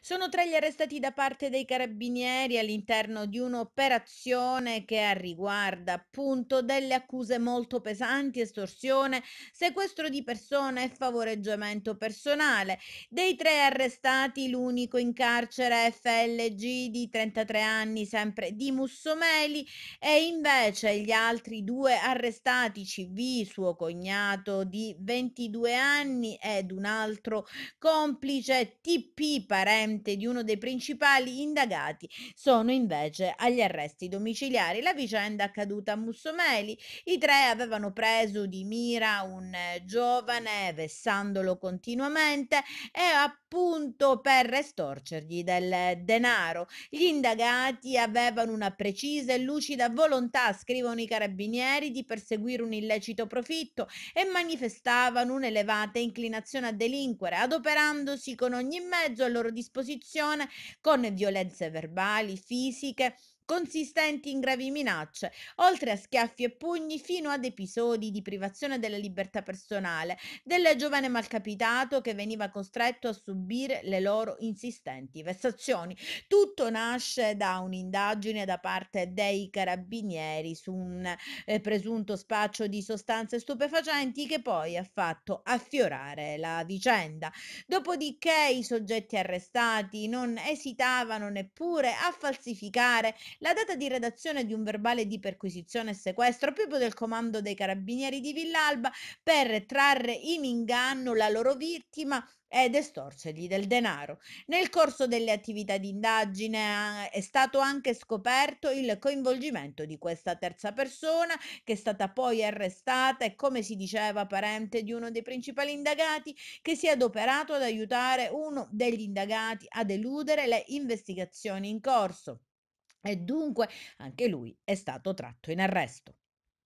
Sono tra gli arrestati da parte dei carabinieri all'interno di un'operazione che riguarda appunto delle accuse molto pesanti, estorsione, sequestro di persone e favoreggiamento personale. Dei tre arrestati l'unico in carcere FLG di 33 anni, sempre di Mussomeli, e invece gli altri due arrestati CV, suo cognato di 22 anni ed un altro complice TP parente parente di uno dei principali indagati sono invece agli arresti domiciliari. La vicenda è accaduta a Mussomeli. I tre avevano preso di mira un eh, giovane vessandolo continuamente e appunto per estorcergli del denaro. Gli indagati avevano una precisa e lucida volontà, scrivono i carabinieri, di perseguire un illecito profitto e manifestavano un'elevata inclinazione a delinquere, adoperandosi con ogni mezzo a loro disposizione esposizione con violenze verbali, fisiche consistenti in gravi minacce, oltre a schiaffi e pugni fino ad episodi di privazione della libertà personale del giovane malcapitato che veniva costretto a subire le loro insistenti vessazioni. Tutto nasce da un'indagine da parte dei carabinieri su un eh, presunto spaccio di sostanze stupefacenti che poi ha fatto affiorare la vicenda. Dopodiché i soggetti arrestati non esitavano neppure a falsificare la data di redazione di un verbale di perquisizione e sequestro proprio del comando dei carabinieri di Villalba per trarre in inganno la loro vittima ed estorcergli del denaro. Nel corso delle attività di indagine eh, è stato anche scoperto il coinvolgimento di questa terza persona che è stata poi arrestata e come si diceva parente di uno dei principali indagati che si è adoperato ad aiutare uno degli indagati ad eludere le investigazioni in corso e dunque anche lui è stato tratto in arresto.